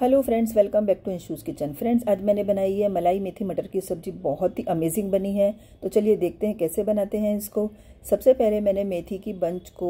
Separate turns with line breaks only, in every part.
hello friends welcome back to Inshu's kitchen friends आज मैंने बनाई है मलाई मेथी मटर की सब्ज़ी बहुत ही अमेजिंग बनी है तो चलिए देखते हैं कैसे बनाते हैं इसको सबसे पहले मैंने मेथी की बंच को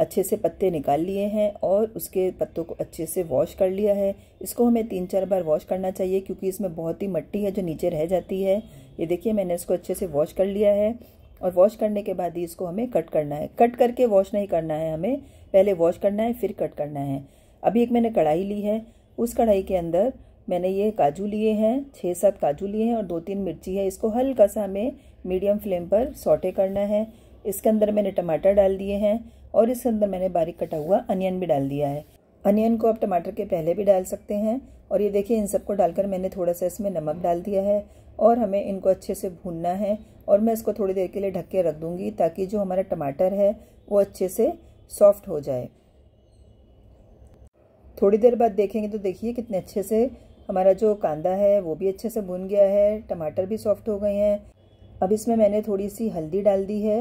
अच्छे से पत्ते निकाल लिए हैं और उसके पत्तों को अच्छे से वॉश कर लिया है इसको हमें तीन चार बार वॉश करना चाहिए क्योंकि इसमें बहुत ही मट्टी है जो नीचे रह जाती है ये देखिए मैंने इसको अच्छे से वॉश कर लिया है और वॉश करने के बाद ही इसको हमें कट करना है कट करके वॉश नहीं करना है हमें पहले वॉश करना है फिर कट करना है अभी एक मैंने कढ़ाई ली है उस कढ़ाई के अंदर मैंने ये काजू लिए हैं छः सात काजू लिए हैं और दो तीन मिर्ची है इसको हल्का सा हमें मीडियम फ्लेम पर सोटे करना है इसके अंदर मैंने टमाटर डाल दिए हैं और इसके अंदर मैंने बारीक कटा हुआ अनियन भी डाल दिया है अनियन को आप टमाटर के पहले भी डाल सकते हैं और ये देखिए इन सबको डालकर मैंने थोड़ा सा इसमें नमक डाल दिया है और हमें इनको अच्छे से भूनना है और मैं इसको थोड़ी देर के लिए ढक के रख दूँगी ताकि जो हमारा टमाटर है वो अच्छे से सॉफ्ट हो जाए थोड़ी देर बाद देखेंगे तो देखिए कितने अच्छे से हमारा जो कांदा है वो भी अच्छे से भुन गया है टमाटर भी सॉफ्ट हो गए हैं अब इसमें मैंने थोड़ी सी हल्दी डाल दी है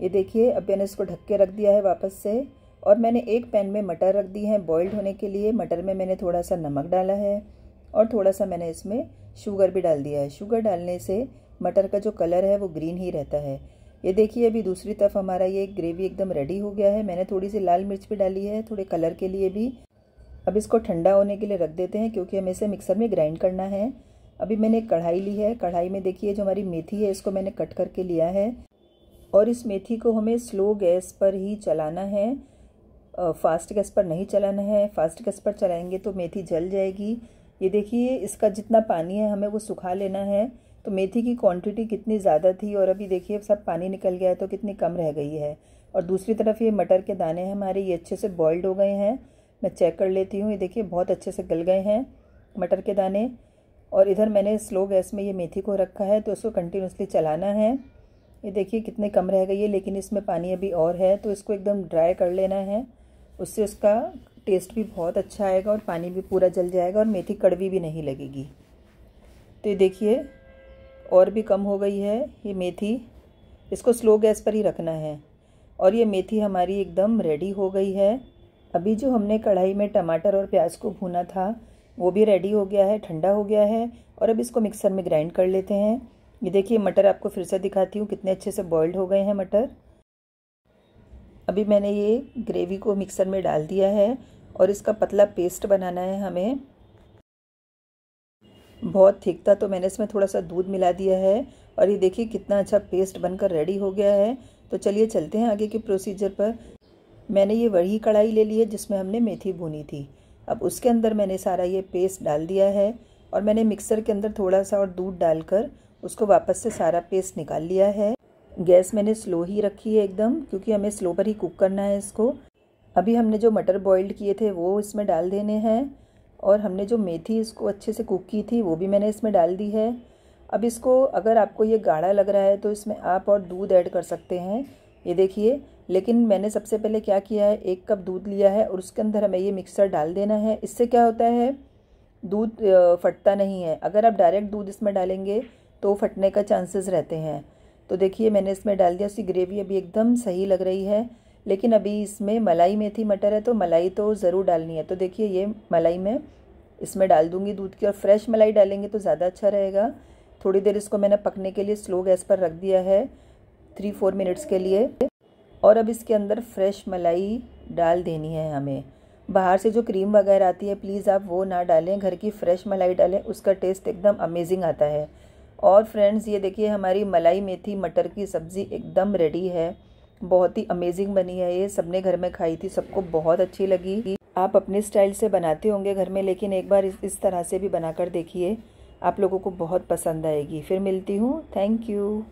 ये देखिए अब मैंने इसको ढक के रख दिया है वापस से और मैंने एक पैन में मटर रख दी है बॉइल्ड होने के लिए मटर में मैंने थोड़ा सा नमक डाला है और थोड़ा सा मैंने इसमें शुगर भी डाल दिया है शुगर डालने से मटर का जो कलर है वो ग्रीन ही रहता है ये देखिए अभी दूसरी तरफ हमारा ये ग्रेवी एकदम रेडी हो गया है मैंने थोड़ी सी लाल मिर्च भी डाली है थोड़े कलर के लिए भी अब इसको ठंडा होने के लिए रख देते हैं क्योंकि हमें इसे मिक्सर में ग्राइंड करना है अभी मैंने एक कढ़ाई ली है कढ़ाई में देखिए जो हमारी मेथी है इसको मैंने कट करके लिया है और इस मेथी को हमें स्लो गैस पर ही चलाना है फास्ट गैस पर नहीं चलाना है फास्ट गैस पर चलाएंगे तो मेथी जल जाएगी ये देखिए इसका जितना पानी है हमें वो सुखा लेना है तो मेथी की क्वांटिटी कितनी ज़्यादा थी और अभी देखिए सब पानी निकल गया है तो कितनी कम रह गई है और दूसरी तरफ ये मटर के दाने हैं हमारे ये अच्छे से बॉयल्ड हो गए हैं मैं चेक कर लेती हूँ ये देखिए बहुत अच्छे से गल गए हैं मटर के दाने और इधर मैंने स्लो गैस में ये मेथी को रखा है तो इसको कंटिन्यूसली चलाना है ये देखिए कितने कम रह गई है लेकिन इसमें पानी अभी और है तो इसको एकदम ड्राई कर लेना है उससे उसका टेस्ट भी बहुत अच्छा आएगा और पानी भी पूरा जल जाएगा और मेथी कड़वी भी नहीं लगेगी तो ये देखिए और भी कम हो गई है ये मेथी इसको स्लो गैस पर ही रखना है और ये मेथी हमारी एकदम रेडी हो गई है अभी जो हमने कढ़ाई में टमाटर और प्याज को भूना था वो भी रेडी हो गया है ठंडा हो गया है और अब इसको मिक्सर में ग्राइंड कर लेते हैं ये देखिए मटर आपको फिर से दिखाती हूँ कितने अच्छे से बॉयल्ड हो गए हैं मटर अभी मैंने ये ग्रेवी को मिक्सर में डाल दिया है और इसका पतला पेस्ट बनाना है हमें बहुत थिक था तो मैंने इसमें थोड़ा सा दूध मिला दिया है और ये देखिए कितना अच्छा पेस्ट बनकर रेडी हो गया है तो चलिए चलते हैं आगे के प्रोसीजर पर मैंने ये वही कढ़ाई ले ली है जिसमें हमने मेथी भुनी थी अब उसके अंदर मैंने सारा ये पेस्ट डाल दिया है और मैंने मिक्सर के अंदर थोड़ा सा और दूध डालकर उसको वापस से सारा पेस्ट निकाल लिया है गैस मैंने स्लो ही रखी है एकदम क्योंकि हमें स्लो पर ही कुक करना है इसको अभी हमने जो मटर बॉइल्ड किए थे वो इसमें डाल देने हैं और हमने जो मेथी इसको अच्छे से कुक की थी वो भी मैंने इसमें डाल दी है अब इसको अगर आपको ये गाढ़ा लग रहा है तो इसमें आप और दूध ऐड कर सकते हैं ये देखिए लेकिन मैंने सबसे पहले क्या किया है एक कप दूध लिया है और उसके अंदर हमें ये मिक्सर डाल देना है इससे क्या होता है दूध फटता नहीं है अगर आप डायरेक्ट दूध इसमें डालेंगे तो फटने का चांसेस रहते हैं तो देखिए मैंने इसमें डाल दिया उसकी ग्रेवी अभी एकदम सही लग रही है लेकिन अभी इसमें मलाई मेथी मटर है तो मलाई तो ज़रूर डालनी है तो देखिए ये मलाई मैं इसमें डाल दूंगी दूध की और फ्रेश मलाई डालेंगे तो ज़्यादा अच्छा रहेगा थोड़ी देर इसको मैंने पकने के लिए स्लो गैस पर रख दिया है थ्री फोर मिनट्स के लिए और अब इसके अंदर फ्रेश मलाई डाल देनी है हमें बाहर से जो क्रीम वगैरह आती है प्लीज़ आप वो ना डालें घर की फ्रेश मलाई डालें उसका टेस्ट एकदम अमेजिंग आता है और फ्रेंड्स ये देखिए हमारी मलाई मेथी मटर की सब्ज़ी एकदम रेडी है बहुत ही अमेजिंग बनी है ये सबने घर में खाई थी सबको बहुत अच्छी लगी आप अपने स्टाइल से बनाते होंगे घर में लेकिन एक बार इस तरह से भी बनाकर देखिए आप लोगों को बहुत पसंद आएगी फिर मिलती हूँ थैंक यू